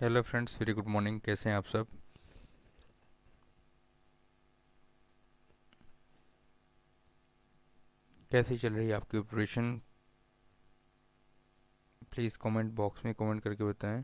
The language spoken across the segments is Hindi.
Hello friends very good morning कैसे हैं आप सब कैसी चल रही है आपकी ऑपरेशन प्लीज़ कमेंट बॉक्स में कमेंट करके बताएं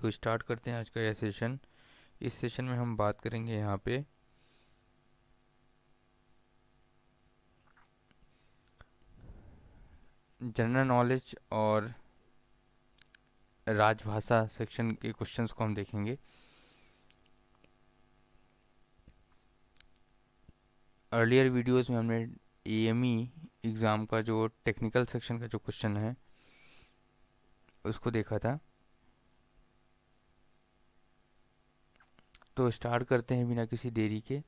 तो स्टार्ट करते हैं आज का यह सेशन इस सेशन में हम बात करेंगे यहाँ पे जनरल नॉलेज और राजभाषा सेक्शन के क्वेश्चंस को हम देखेंगे अर्लियर वीडियोस में हमने एएमई एग्ज़ाम e का जो टेक्निकल सेक्शन का जो क्वेश्चन है उसको देखा था तो स्टार्ट करते हैं बिना किसी देरी के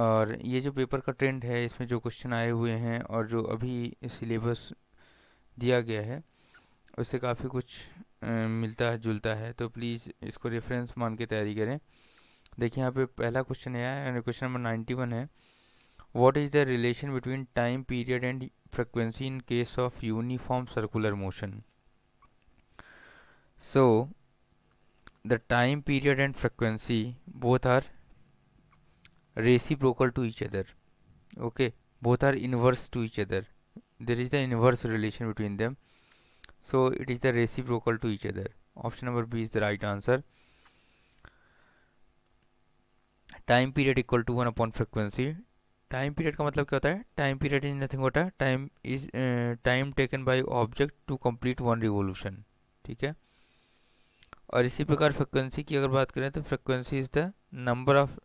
और ये जो पेपर का ट्रेंड है इसमें जो क्वेश्चन आए हुए हैं और जो अभी सिलेबस दिया गया है उससे काफ़ी कुछ मिलता है जुलता है तो प्लीज़ इसको रेफरेंस मान के तैयारी करें देखिए यहाँ पे पहला क्वेश्चन है क्वेश्चन नंबर नाइन्टी वन है what is the relation between time period and frequency in case of uniform circular motion so the time period and frequency both are reciprocal to each other okay both are inverse to each other there is the inverse relation between them so it is the reciprocal to each other option number b is the right answer time period equal to one upon frequency time period का मतलब क्या होता है टाइम पीरियड इज नथिंग होता है time is time taken by object to complete one revolution ठीक है और इसी प्रकार फ्रिक्वेंसी की अगर बात करें तो frequency is the number of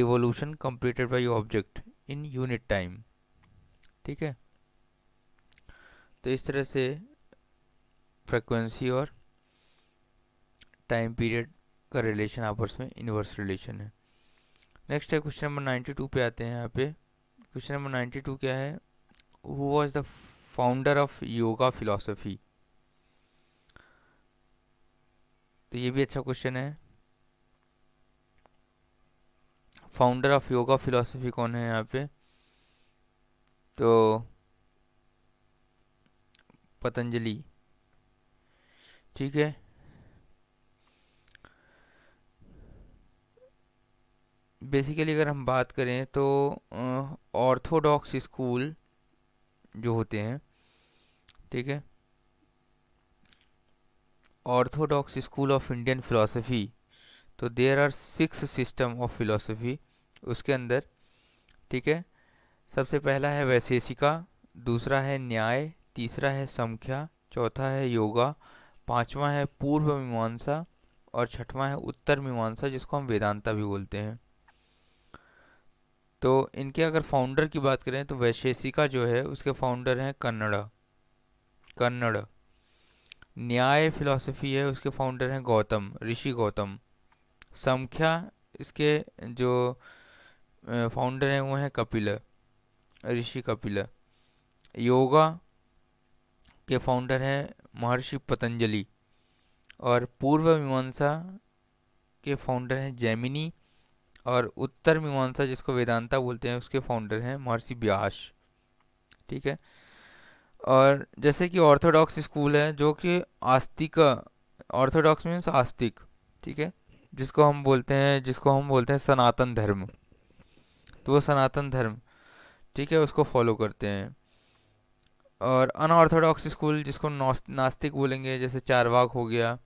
revolution completed by object in unit time ठीक है तो इस तरह से फ्रिक्वेंसी और टाइम पीरियड का रिलेशन आपस में इन्वर्स रिलेशन है नेक्स्ट है क्वेश्चन नंबर नाइन्टी टू पे आते हैं यहाँ पे क्वेश्चन नंबर नाइन्टी टू क्या है who was the founder of yoga philosophy तो ये भी अच्छा क्वेश्चन है फाउंडर ऑफ योगा फिलोसफी कौन है यहाँ पे तो पतंजलि ठीक है बेसिकली अगर हम बात करें तो ऑर्थोडॉक्स स्कूल जो होते हैं ठीक है orthodox school of Indian philosophy तो there are six system of philosophy उसके अंदर ठीक है सबसे पहला है वैशेषिका दूसरा है न्याय तीसरा है संख्या चौथा है योगा पांचवा है पूर्व हाँ। मीमांसा और छठवां है उत्तर मीमांसा जिसको हम वेदांता भी बोलते हैं तो इनके अगर फाउंडर की बात करें तो वैशेषिका जो है उसके फाउंडर हैं कन्नड़ा कन्नड़ न्याय फिलॉसफी है उसके फाउंडर हैं गौतम ऋषि गौतम संख्या इसके जो फाउंडर हैं वो हैं कपिल ऋषि कपिल योगा के फाउंडर हैं महर्षि पतंजलि और पूर्व मीमांसा के फाउंडर हैं जैमिनी और उत्तर मीमांसा जिसको वेदांता बोलते हैं उसके फाउंडर हैं महर्षि व्यास ठीक है और जैसे कि ऑर्थोडॉक्स स्कूल है जो कि आस्तिक ऑर्थोडॉक्स मीन्स आस्तिक ठीक है जिसको हम बोलते हैं जिसको हम बोलते हैं सनातन धर्म तो वो सनातन धर्म ठीक है उसको फॉलो करते हैं और अनऑर्थोडॉक्स स्कूल जिसको नास्तिक बोलेंगे जैसे चारवाक हो गया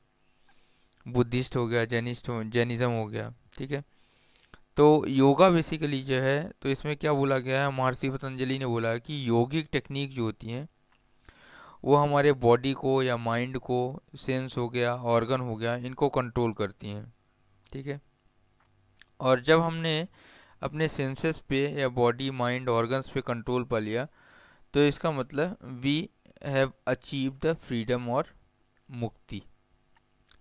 बुद्धिस्ट हो गया जैनिस्ट हो जैनिज़म हो गया ठीक है तो योगा बेसिकली जो है तो इसमें क्या बोला गया है महर्षि पतंजलि ने बोला कि योगिक टेक्निक जो होती हैं वो हमारे बॉडी को या माइंड को सेंस हो गया ऑर्गन हो गया इनको कंट्रोल करती हैं ठीक है और जब हमने अपने सेंसेस पे या बॉडी माइंड ऑर्गन्स पे कंट्रोल पा लिया तो इसका मतलब we have achieve the freedom और मुक्ति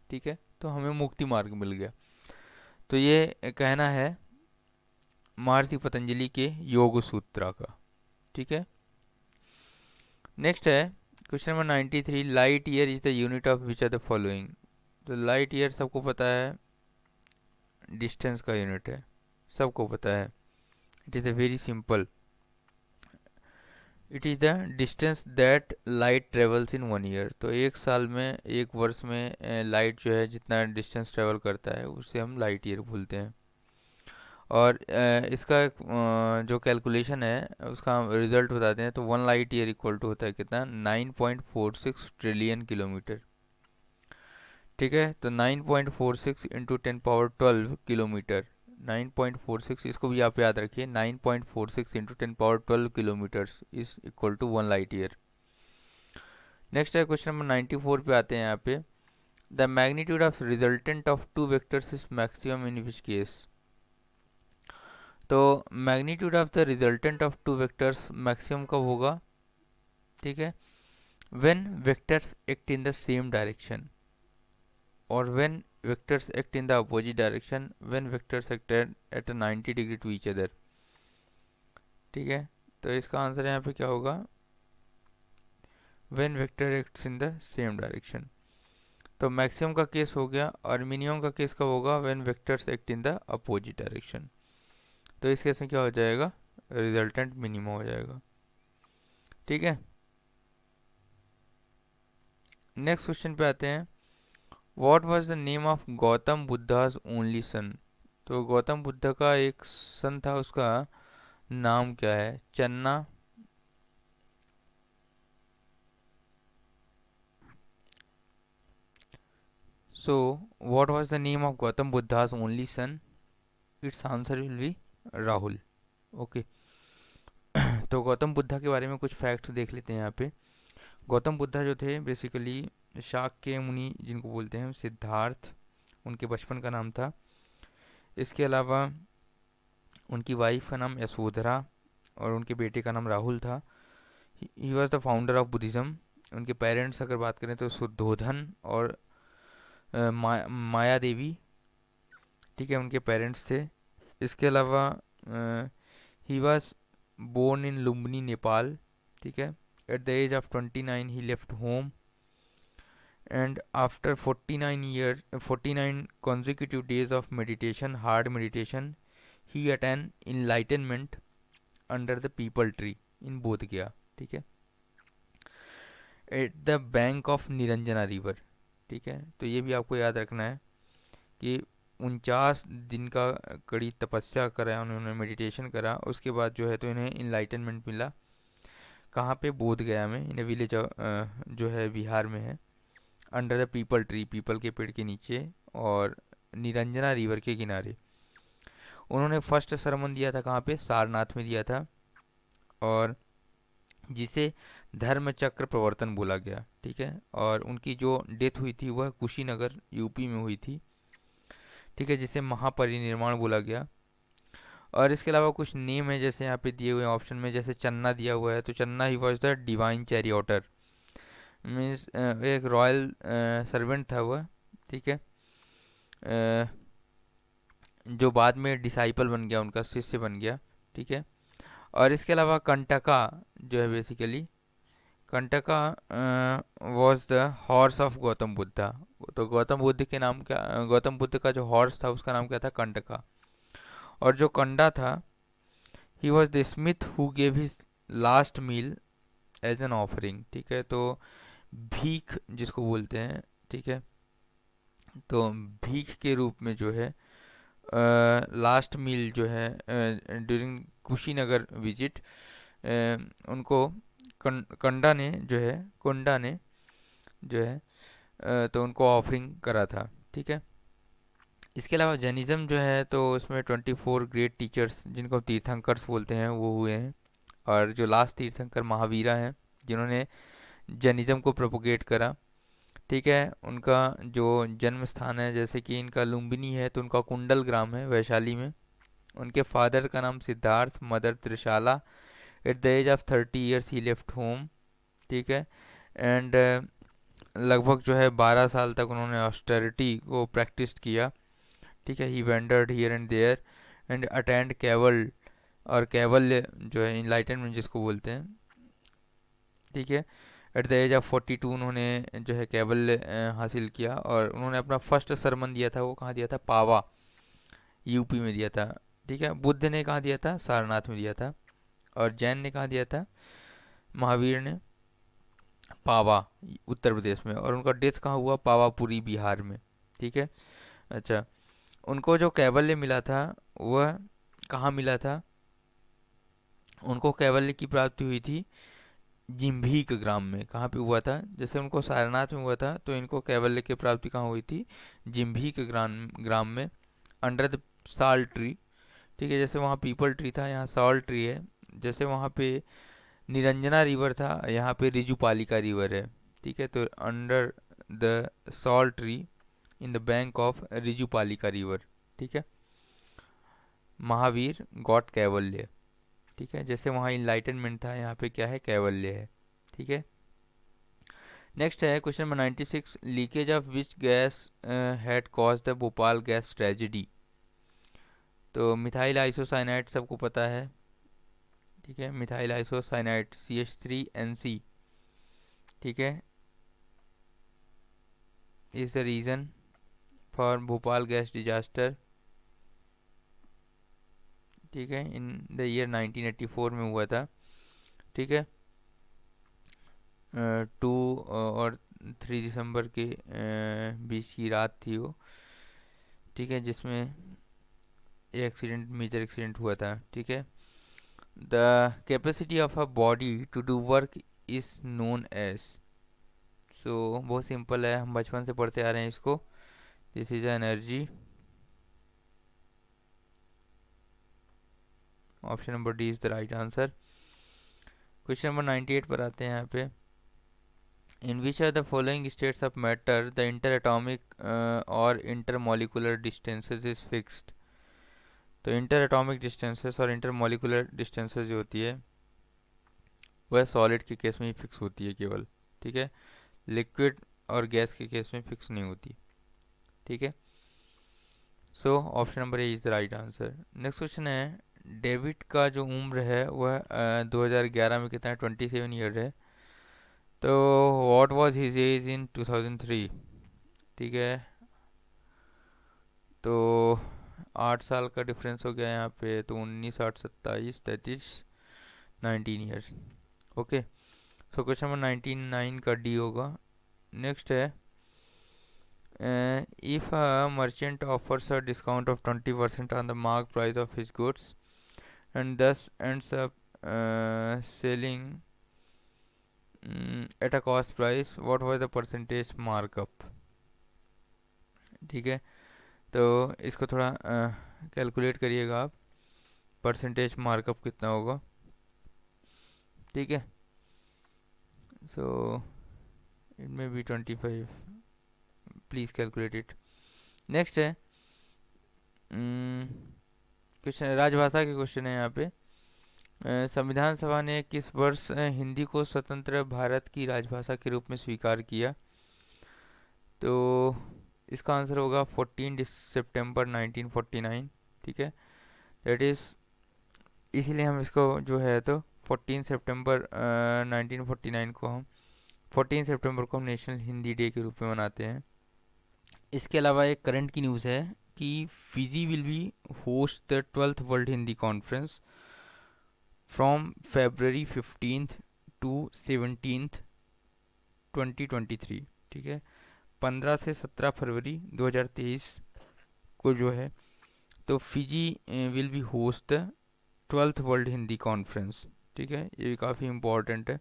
ठीक है तो हमें मुक्ति मार्ग मिल गया तो ये कहना है महर्षि पतंजलि के योग सूत्रा का ठीक है नेक्स्ट है question number ninety three light year is the unit of which are the following तो लाइट ईयर सबको पता है डिस्टेंस का यूनिट है सबको पता है it is a very simple it is the distance that light travels in one year तो एक साल में एक वर्ष में लाइट जो है जितना डिस्टेंस ट्रेवल करता है उसे हम लाइट ईयर बोलते हैं और इसका जो कैलकुलेशन है उसका हम रिज़ल्ट बताते हैं तो one light year equal to होता है कितना nine point four six trillion kilometre ठीक है तो nine point four six into ten power twelve kilometre nine point four six इसको भी आप याद रखिए nine point four six into ten power twelve kilometres is equal to one light year next है क्वेश्चन नंबर नाइन्टी फोर पे आते हैं यहाँ पे the magnitude of resultant of two vectors is maximum in which case तो magnitude of the resultant of two vectors maximum कब होगा ठीक है when vectors act in the same direction और when vectors act in the opposite direction when vectors act at a 90 degree to each other ठीक है तो इसका आंसर यहाँ पे क्या होगा when vector acts in the same direction तो मैक्सिमम का केस हो गया और मिनिमम का केस कब होगा when vectors act in the opposite direction तो इस केस में क्या हो जाएगा रिजल्टेंट मिनिमम हो जाएगा ठीक है नेक्स्ट क्वेश्चन पे आते हैं what was the name of Gautam Buddha's only son तो गौतम बुद्ध का एक सन था उसका नाम क्या है Channa so what was the name of Gautam Buddha's only son it's answer will be Rahul okay तो गौतम बुद्धा के बारे में कुछ फैक्ट्स देख लेते हैं यहाँ पे गौतम बुद्धा जो थे बेसिकली शाक्य के मुनि जिनको बोलते हैं सिद्धार्थ उनके बचपन का नाम था इसके अलावा उनकी वाइफ का नाम यशोधरा और उनके बेटे का नाम राहुल था he was the founder of Buddhism उनके पेरेंट्स अगर बात करें तो सुद्धोधन और आ, मा, माया देवी ठीक है उनके पेरेंट्स थे इसके अलावा he was born in Lumbini Nepal ठीक है at the age of twenty nine he left home and after 49 year 49 consecutive days of meditation hard meditation he attained enlightenment under the people tree in Bodh Gaya ठीक है at the bank of Niranjana river ठीक है तो ये भी आपको याद रखना है कि उनचास दिन का कड़ी तपस्या करा उन्होंने मेडिटेशन करा उसके बाद जो है तो इन्हें इनलाइटनमेंट मिला कहाँ पे बोध गया में इन विलेज जो है बिहार में है अंडर द पीपल ट्री पीपल के पेड़ के नीचे और निरंजना रिवर के किनारे उन्होंने फर्स्ट सरमन दिया था कहाँ पे सारनाथ में दिया था और जिसे धर्म चक्र प्रवर्तन बोला गया ठीक है और उनकी जो डेथ हुई थी वह कुशीनगर यूपी में हुई थी ठीक है जिसे महापरिनिर्माण बोला गया और इसके अलावा कुछ नेम है जैसे यहाँ पे दिए हुए ऑप्शन में जैसे चन्ना दिया हुआ है तो Channa he was the divine charioteer means एक रॉयल सर्वेंट था वह ठीक है जो बाद में डिसाइपल बन गया उनका शिष्य बन गया ठीक है और इसके अलावा कंटका जो है basically Kanthaka was the horse of Gautam Buddha तो गौतम बुद्ध के नाम का गौतम बुद्ध का जो हॉर्स था उसका नाम क्या था कंटका और जो कंडा था he was the smith who gave his last meal as an offering ठीक है तो भीख जिसको बोलते हैं ठीक है तो भीख के रूप में जो है लास्ट मील जो है ड्यूरिंग कुशीनगर विजिट उनको कंडा ने जो है कोंडा ने जो है आ, तो उनको ऑफरिंग करा था ठीक है इसके अलावा जैनिज़्म जो है तो उसमें ट्वेंटी फोर ग्रेट टीचर्स जिनको तीर्थंकर्स बोलते हैं वो हुए हैं और जो लास्ट तीर्थंकर महावीरा हैं जिन्होंने जैनिज़्म को प्रोपोगेट करा ठीक है उनका जो जन्म स्थान है जैसे कि इनका लुम्बिनी है तो उनका कुंडल ग्राम है वैशाली में उनके फादर का नाम Siddhartha mother Trishala at the age of thirty years he left home ठीक है एंड uh, लगभग जो है बारह साल तक उन्होंने ऑस्टेरिटी को प्रैक्टिस किया ठीक है he wandered here and there and attained Kaivalya और कैवल जो है इनलाइटनमेंट जिसको बोलते हैं ठीक है at the age of forty two उन्होंने जो है केवल हासिल किया और उन्होंने अपना फर्स्ट सरमन दिया था वो कहाँ दिया था पावा यूपी में दिया था ठीक है बुद्ध ने कहाँ दिया था सारनाथ में दिया था और जैन ने कहाँ दिया था महावीर ने पावा उत्तर प्रदेश में और उनका डेथ कहाँ हुआ पावापुरी बिहार में ठीक है अच्छा उनको जो कैवल्य मिला था वह कहाँ मिला था उनको कैवल्य की प्राप्ति हुई थी जिम्भीक ग्राम में कहाँ पे हुआ था जैसे उनको सारनाथ में हुआ था तो इनको कैवल्य की प्राप्ति कहाँ हुई थी जिम्भीक ग्राम ग्राम में अंडर द साल ट्री ठीक है जैसे वहाँ पीपल ट्री था यहाँ साल ट्री है जैसे वहाँ पे निरंजना रिवर था यहाँ पे रिजुपालिका रिवर है ठीक है तो under the sal tree in the bank of Rijupalika river ठीक है महावीर गॉट कैवल्य ठीक है जैसे वहाँ इनलाइटनमेंट था यहाँ पे क्या है कैवल्य है ठीक है नेक्स्ट है question number ninety six leakage of which gas had cause the Bhopal gas tragedy तो मिथाइल आइसोसाइनाइट सबको पता है ठीक है methyl isocyanate C H three N C ठीक है is the reason for Bhopal gas disaster ठीक है इन द ईयर 1984 में हुआ था ठीक है टू और थ्री दिसंबर के बीच की रात थी वो ठीक है जिसमें एक्सीडेंट मेजर एक्सीडेंट हुआ था ठीक है the capacity of a body to do work is known as so बहुत सिंपल है हम बचपन से पढ़ते आ रहे हैं इसको this is energy option number D is the right answer question number ninety eight पर आते हैं यहाँ पे in which are the following states of matter the inter atomic और inter molecular distances is fixed तो इंटर एटॉमिक डिस्टेंसेस और इंटर मोलिकुलर डिस्टेंसेज जो होती है वह सॉलिड के केस में ही फिक्स होती है केवल ठीक है लिक्विड और गैस के केस में फिक्स नहीं होती ठीक है so option number A is the right answer next question है डेविड का जो उम्र है वह दो हज़ार ग्यारह में कितना है ट्वेंटी सेवन ईयर है तो what was his age in two thousand three ठीक है तो आठ साल का डिफरेंस हो गया यहाँ पे तो उन्नीस आठ सत्ताईस तैतीस nineteen years okay so question number nineteen nine का डी होगा नेक्स्ट है if a merchant offers a discount of twenty percent on the mark price of his goods and thus ends up uh, selling mm, at a cost price what was the percentage markup ठीक है तो इसको थोड़ा कैलकुलेट uh, करिएगा आप परसेंटेज मार्कअप कितना होगा ठीक है so it may be twenty five please calculate it next है mm, क्वेश्चन राजभाषा के क्वेश्चन है यहाँ पे संविधान सभा ने किस वर्ष हिंदी को स्वतंत्र भारत की राजभाषा के रूप में स्वीकार किया तो इसका आंसर होगा फोर्टीन सितंबर 1949 ठीक है दैट इज़ इसीलिए हम इसको जो है तो फोर्टीन सितंबर uh, 1949 को हम फोर्टीन सितंबर को हम नेशनल हिंदी डे के रूप में मनाते हैं इसके अलावा एक करंट की न्यूज़ है कि Fiji will be host the twelfth world Hindi conference from February fifteenth to twenty 2023 ठीक है 15 से 17 फरवरी 2023 को जो है तो Fiji will be host the twelfth world Hindi conference ठीक है ये काफ़ी इम्पोर्टेंट है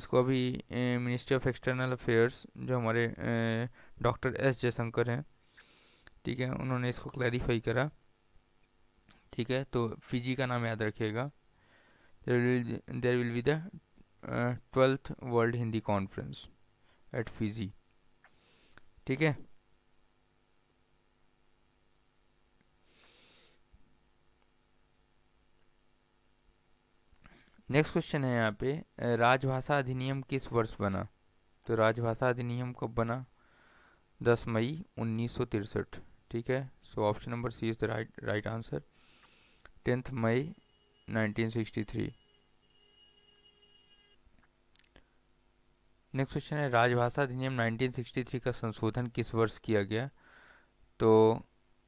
इसको अभी मिनिस्ट्री ऑफ एक्सटर्नल अफेयर्स जो हमारे डॉक्टर एस जयशंकर हैं ठीक है उन्होंने इसको क्लैरिफाई करा ठीक है तो फिजी का नाम याद रखिएगा there will be the twelfth world Hindi conference at Fiji ठीक है नेक्स्ट क्वेश्चन है यहाँ पे uh, राजभाषा अधिनियम किस वर्ष बना तो राजभाषा अधिनियम कब बना दस मई उन्नीस सौ तिरसठ ठीक है so option number C is the right right answer tenth May 1963 next question है राजभाषा अधिनियम 1963 का संशोधन किस वर्ष किया गया तो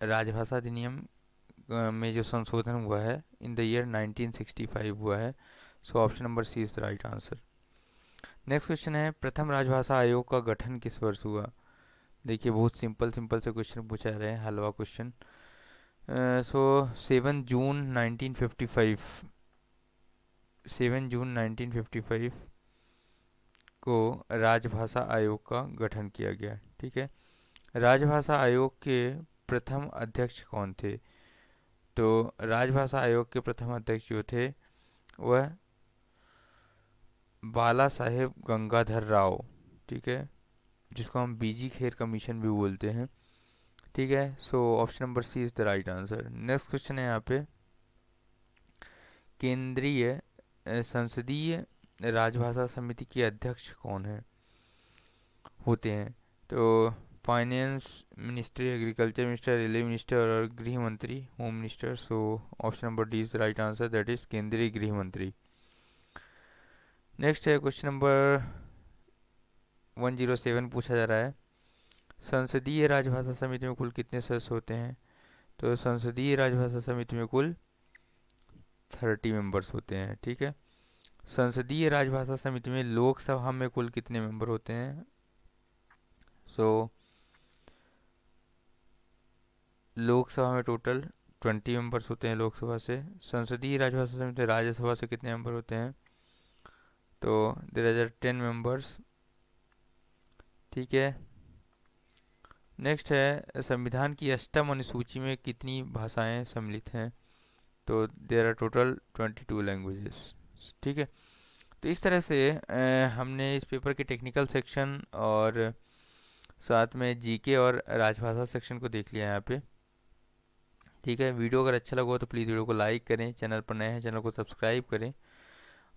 राजभाषा अधिनियम में जो संशोधन हुआ है इन द ईयर 1965 हुआ है so option number C is the right answer next question है प्रथम राजभाषा आयोग का गठन किस वर्ष हुआ देखिए बहुत सिंपल सिंपल से क्वेश्चन पूछा रहे हैं हलवा question so seven June 1955 seven June 1955 को राजभाषा आयोग का गठन किया गया ठीक है राजभाषा आयोग के प्रथम अध्यक्ष कौन थे तो राजभाषा आयोग के प्रथम अध्यक्ष जो थे वह बाला साहेब गंगाधर राव ठीक है जिसको हम बीजी खेर कमीशन भी बोलते हैं ठीक है so option number C is the right answer next question है यहाँ पे केंद्रीय संसदीय राजभाषा समिति के अध्यक्ष कौन है होते हैं तो finance ministry agriculture minister railway minister और गृह मंत्री home minister so option number D is the right answer that is केंद्रीय गृह मंत्री नेक्स्ट है question number one zero seven पूछा जा रहा है संसदीय राजभाषा समिति में कुल कितने सदस्य होते हैं तो संसदीय राजभाषा समिति में कुल थर्टी मेंबर्स होते हैं ठीक है संसदीय राजभाषा समिति में लोकसभा में कुल कितने मेंबर होते हैं सो so, लोकसभा में टोटल ट्वेंटी मेंबर्स होते हैं लोकसभा से संसदीय राजभाषा समिति राज्यसभा से कितने मेंबर होते हैं तो देर आर टेन मेंबर्स ठीक है नेक्स्ट है संविधान की अष्टम अनुसूची में कितनी भाषाएं सम्मिलित हैं तो there are total twenty two languages ठीक है तो इस तरह से हमने इस पेपर के टेक्निकल सेक्शन और साथ में जीके और राजभाषा सेक्शन को देख लिया यहाँ पे ठीक है वीडियो अगर अच्छा लगा हो तो प्लीज़ वीडियो को लाइक करें चैनल पर नए हैं चैनल को सब्सक्राइब करें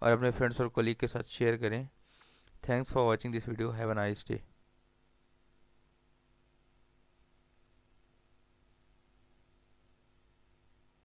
और अपने फ्रेंड्स और कोलीग के साथ शेयर करें thanks for watching this video have a nice day